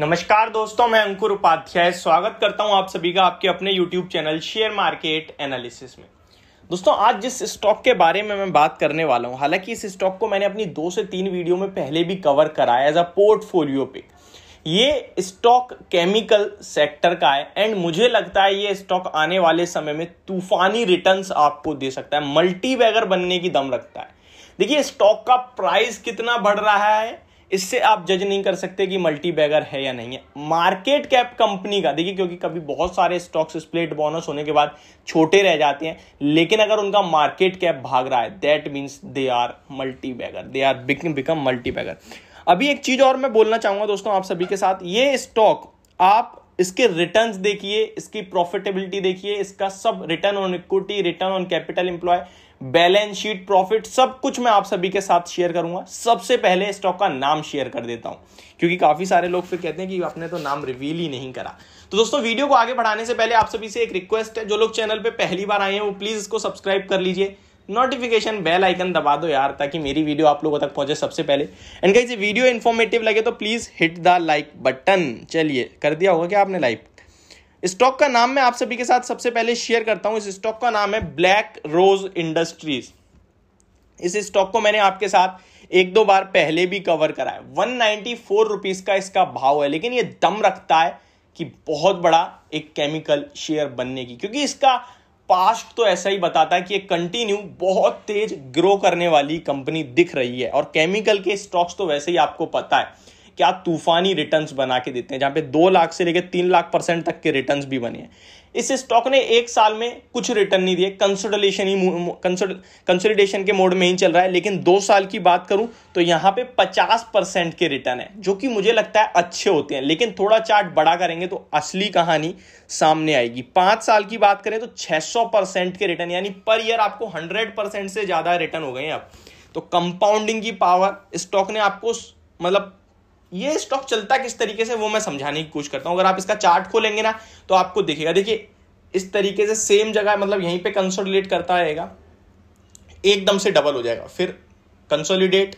नमस्कार दोस्तों मैं अंकुर उपाध्याय स्वागत करता हूं आप सभी का आपके अपने YouTube channel share market analysis में दोस्तों आज जिस स्टॉक के बारे में मैं बात करने वाला हूं हालांकि इस स्टॉक को मैंने अपनी दो से तीन वीडियो में पहले भी कवर कराया एज अ पोर्टफोलियो पिक ये स्टॉक केमिकल सेक्टर का है एंड मुझे लगता है ये स्टॉक आने वाले समय में तूफानी रिटर्न आपको दे सकता है मल्टी बनने की दम रखता है देखिए स्टॉक का प्राइस कितना बढ़ रहा है इससे आप जज नहीं कर सकते कि मल्टी बैगर है या नहीं है मार्केट कैप कंपनी का देखिए क्योंकि कभी बहुत सारे स्टॉक्स स्प्लिट बोनस होने के बाद छोटे रह जाते हैं लेकिन अगर उनका मार्केट कैप भाग रहा है that means they are multi bagger they are become multi bagger अभी एक चीज और मैं बोलना चाहूंगा दोस्तों आप सभी के साथ ये स्टॉक आप इसके रिटर्न देखिए इसकी प्रॉफिटेबिलिटी देखिए इसका सब return on equity return on capital employ balance sheet profit सब कुछ मैं आप सभी के साथ शेयर करूंगा सबसे पहले स्टॉक का नाम शेयर कर देता हूं क्योंकि काफी सारे लोग फिर कहते हैं कि आपने तो नाम रिवील ही नहीं करा तो दोस्तों वीडियो को आगे बढ़ाने से पहले आप सभी से एक रिक्वेस्ट है जो लोग चैनल पर पहली बार आए हैं वो प्लीज इसको सब्सक्राइब कर लीजिए नोटिफिकेशन बेल आइकन दबा दो यार ताकि मेरी वीडियो आप लोगों तक पहुंचे सबसे पहले एंड कहीं वीडियो इन्फॉर्मेटिव लगे तो please hit the like button चलिए कर दिया होगा क्या आपने लाइक स्टॉक का नाम मैं आप सभी के साथ सबसे पहले शेयर करता हूं इस स्टॉक का नाम है ब्लैक रोज इंडस्ट्रीज इस स्टॉक को मैंने आपके साथ एक दो बार पहले भी कवर कराया वन नाइनटी फोर रुपीज का इसका भाव है लेकिन ये दम रखता है कि बहुत बड़ा एक केमिकल शेयर बनने की क्योंकि इसका पास्ट तो ऐसा ही बताता है कि ये कंटिन्यू बहुत तेज ग्रो करने वाली कंपनी दिख रही है और केमिकल के स्टॉक्स तो वैसे ही आपको पता है क्या तूफानी रिटर्न बना के देते हैं जहां पे दो लाख से लेकर तीन लाख परसेंट तक के रिटर्न भी बने हैं इस स्टॉक ने एक साल में कुछ रिटर्न नहीं दिए कंसोलिडेशन ही कंसोलिडेशन के मोड में ही चल रहा है लेकिन दो साल की बात करूं तो यहां पे 50 परसेंट के रिटर्न है जो कि मुझे लगता है अच्छे होते हैं लेकिन थोड़ा चार्ट बड़ा करेंगे तो असली कहानी सामने आएगी पांच साल की बात करें तो 600 परसेंट के रिटर्न यानी पर ईयर आपको हंड्रेड परसेंट से ज्यादा रिटर्न हो गए हैं अब तो कंपाउंडिंग की पावर स्टॉक ने आपको मतलब ये स्टॉक चलता किस तरीके से वो मैं समझाने की कोशिश करता हूँ अगर आप इसका चार्ट खोलेंगे ना तो आपको दिखेगा देखिए इस तरीके से सेम जगह मतलब यहीं पे कंसोलिडेट करता रहेगा एकदम से डबल हो जाएगा फिर कंसोलिडेट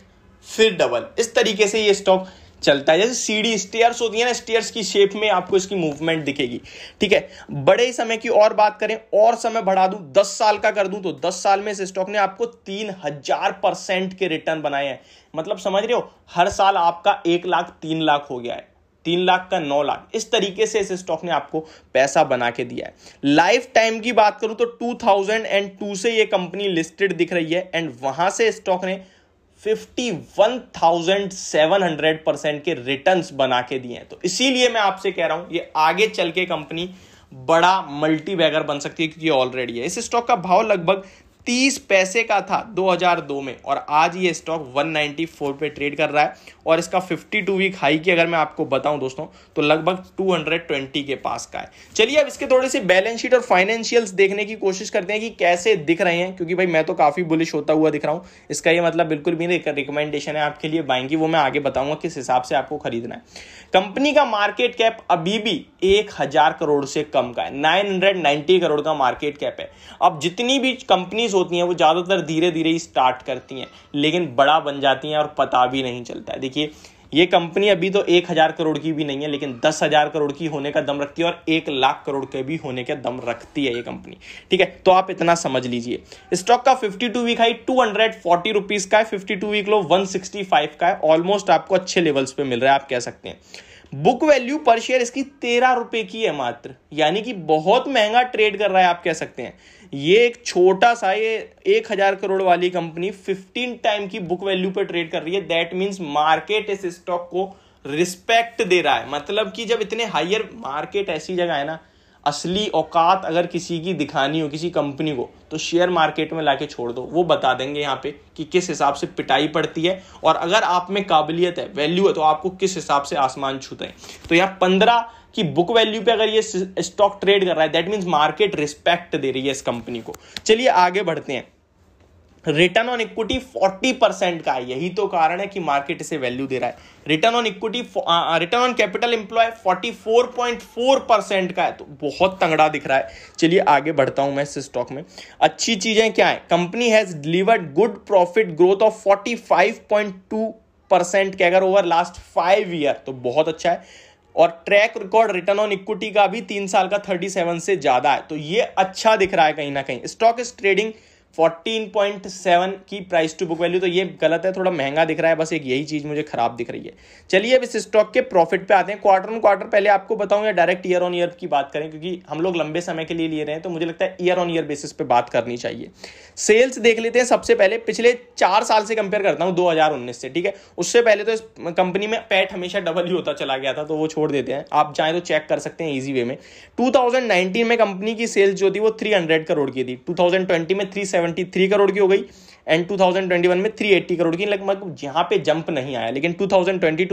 फिर डबल इस तरीके से ये स्टॉक चलता है जैसे सीढ़ी स्टेयर्स होती है ना स्टेयर्स की शेप में आपको इसकी मूवमेंट दिखेगी ठीक है बड़े समय की और बात करें और समय बढ़ा दूं दस साल का कर दूं तो दस साल में इस स्टॉक ने आपको तीन हजार परसेंट के रिटर्न बनाए हैं मतलब समझ रहे हो हर साल आपका एक लाख तीन लाख हो गया है तीन लाख का नौ लाख इस तरीके से इस स्टॉक ने आपको पैसा बना के दिया है लाइफ टाइम की बात करूं तो 2002 से ये कंपनी लिस्टेड दिख रही है एंड वहां से स्टॉक ने fifty one thousand seven hundred percent के रिटर्न बना के दिए हैं तो इसीलिए मैं आपसे कह रहा हूं ये आगे चल के कंपनी बड़ा मल्टी बैगर बन सकती है क्योंकि ऑलरेडी है इस स्टॉक का भाव लगभग तीस पैसे का था 2002 में और आज ये स्टॉक 194 पे ट्रेड कर रहा है और इसका 52 टू वीक हाई की अगर मैं आपको बताऊं दोस्तों तो लगभग 220 के पास का है चलिए अब इसके थोड़े से बैलेंस शीट और फाइनेंशियल्स देखने की कोशिश करते हैं कि कैसे दिख रहे हैं क्योंकि भाई मैं तो काफ़ी बुलिश होता हुआ दिख रहा हूं इसका यह मतलब बिल्कुल भी नहीं रिकमेंडेशन है आपके लिए बाइंग की वो मैं आगे बताऊंगा किस हिसाब से आपको खरीदना है कंपनी का मार्केट कैप अभी भी एक करोड़ से कम का है नाइन करोड़ का मार्केट कैप है अब जितनी भी कंपनीज होती हैं वो ज़्यादातर धीरे धीरे ही स्टार्ट करती हैं लेकिन बड़ा बन जाती हैं और पता भी नहीं चलता है देखिए ये कंपनी अभी तो एक हज़ार करोड़ की भी नहीं है लेकिन दस हज़ार करोड़ की होने का दम रखती है और एक लाख करोड़ के भी होने का दम रखती है ये कंपनी ठीक है तो आप इतना समझ लीजिए स्टॉक का fifty two week high two hundred forty rupees का है fifty two week low one sixty five का है ऑलमोस्ट आपको अच्छे लेवल्स पे मिल रहा है आप कह सकते हैं बुक वैल्यू पर शेयर इसकी तेरह रुपए की है मात्र यानी कि बहुत महंगा ट्रेड कर रहा है आप कह सकते हैं ये एक छोटा सा ये एक हजार करोड़ वाली कंपनी फिफ्टीन टाइम की बुक वैल्यू पर ट्रेड कर रही है दैट मीन्स मार्केट इस स्टॉक को रिस्पेक्ट दे रहा है मतलब कि जब इतने हायर मार्केट ऐसी जगह है ना असली औकात अगर किसी की दिखानी हो किसी कंपनी को तो शेयर मार्केट में लाके छोड़ दो वो बता देंगे यहाँ पे कि किस हिसाब से पिटाई पड़ती है और अगर आप में काबिलियत है वैल्यू है तो आपको किस हिसाब से आसमान छूते हैं तो यहाँ पंद्रह की बुक वैल्यू पे अगर ये स्टॉक ट्रेड कर रहा है दैट मीन्स मार्केट रिस्पेक्ट दे रही है इस कंपनी को चलिए आगे बढ़ते हैं रिटर्न ऑन इक्विटी 40 परसेंट का है यही तो कारण है कि मार्केट इसे वैल्यू दे रहा है return on equity return on capital employ 44.4 percent का है तो बहुत तंगड़ा दिख रहा है चलिए आगे बढ़ता हूं मैं इस स्टॉक में अच्छी चीजें क्या है company has delivered good profit growth of forty percent के अगर ओवर लास्ट फाइव ईयर तो बहुत अच्छा है और track record return on equity का भी तीन साल का 37 से ज्यादा है तो ये अच्छा दिख रहा है कहीं ना कहीं स्टॉक इज ट्रेडिंग 14.7 की प्राइस टू बुक वैल्यू तो ये गलत है थोड़ा महंगा दिख रहा है बस एक यही चीज मुझे खराब दिख रही है चलिए अब इस स्टॉक के प्रॉफिट पे आते हैं क्वार्टर ऑन क्वार्टर पहले आपको बताऊं या डायरेक्ट ईयर ऑन ईयर की बात करें क्योंकि हम लोग लंबे समय के लिए लिए रहे हैं तो मुझे लगता है ईयर ऑन ईयर बेसिस पे बात करनी चाहिए सेल्स देख लेते हैं सबसे पहले पिछले चार साल से कंपेयर करता हूँ दो से ठीक है उससे पहले तो इस कंपनी में पैट हमेशा डबल ही होता चला गया था तो वो छोड़ देते हैं आप चाहें तो चेक कर सकते हैं ईजी वे में टू में कंपनी की सेल्स जो थी वो थ्री करोड़ की थी टू में थ्री थ्री करोड़ की हो गई एंड 2021 में 380 करोड़ की लगभग मतलब यहाँ पे जंप नहीं आया लेकिन 2022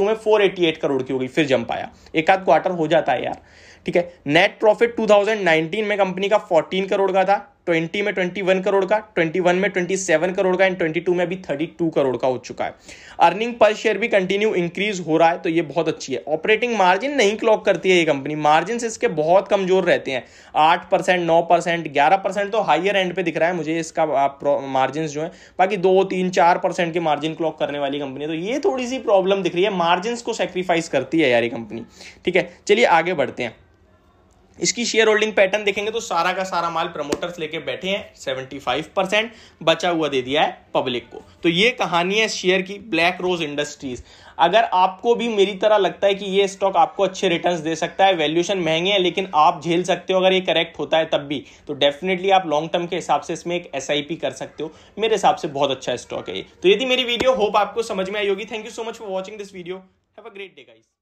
में 488 करोड़ की हो गई फिर जंप आया एक आध क्वार्टर हो जाता है यार ठीक है नेट प्रॉफिट 2019 में कंपनी का 14 करोड़ का था ट्वेंटी में ट्वेंटी वन करोड़ का ट्वेंटी वन में ट्वेंटी सेवन करोड़ का एंड ट्वेंटी टू में भी थर्टी टू करोड़ का हो चुका है अर्निंग पर शेयर भी कंटिन्यू इंक्रीज हो रहा है तो ये बहुत अच्छी है ऑपरेटिंग मार्जिन नहीं क्लॉक करती है ये कंपनी मार्जिन इसके बहुत कमजोर रहते हैं आठ परसेंट नौ परसेंट ग्यारह परसेंट तो हाइयर एंड पे दिख रहा है मुझे इसका मार्जिन जो है बाकी दो तीन चार परसेंट के मार्जिन क्लॉक करने वाली कंपनी है तो ये थोड़ी सी प्रॉब्लम दिख रही है मार्जिन को सेक्रीफाइस करती है यार ये कंपनी ठीक है चलिए आगे बढ़ते हैं इसकी शेयर होल्डिंग पैटर्न देखेंगे तो सारा का सारा माल प्रमोटर्स लेके बैठे हैं 75 परसेंट बचा हुआ दे दिया है पब्लिक को तो ये कहानी है शेयर की ब्लैक रोज इंडस्ट्रीज अगर आपको भी मेरी तरह लगता है कि ये स्टॉक आपको अच्छे रिटर्न्स दे सकता है वैल्यूशन महंगे हैं लेकिन आप झेल सकते हो अगर ये करेक्ट होता है तब भी तो डेफिनेटली आप लॉन्ग टर्म के हिसाब से इसमें एक एस कर सकते हो मेरे हिसाब से बहुत अच्छा स्टॉक है ये तो यदि मेरी वीडियो होप आपको समझ में आई होगी thank you so much for watching this video have a great day guys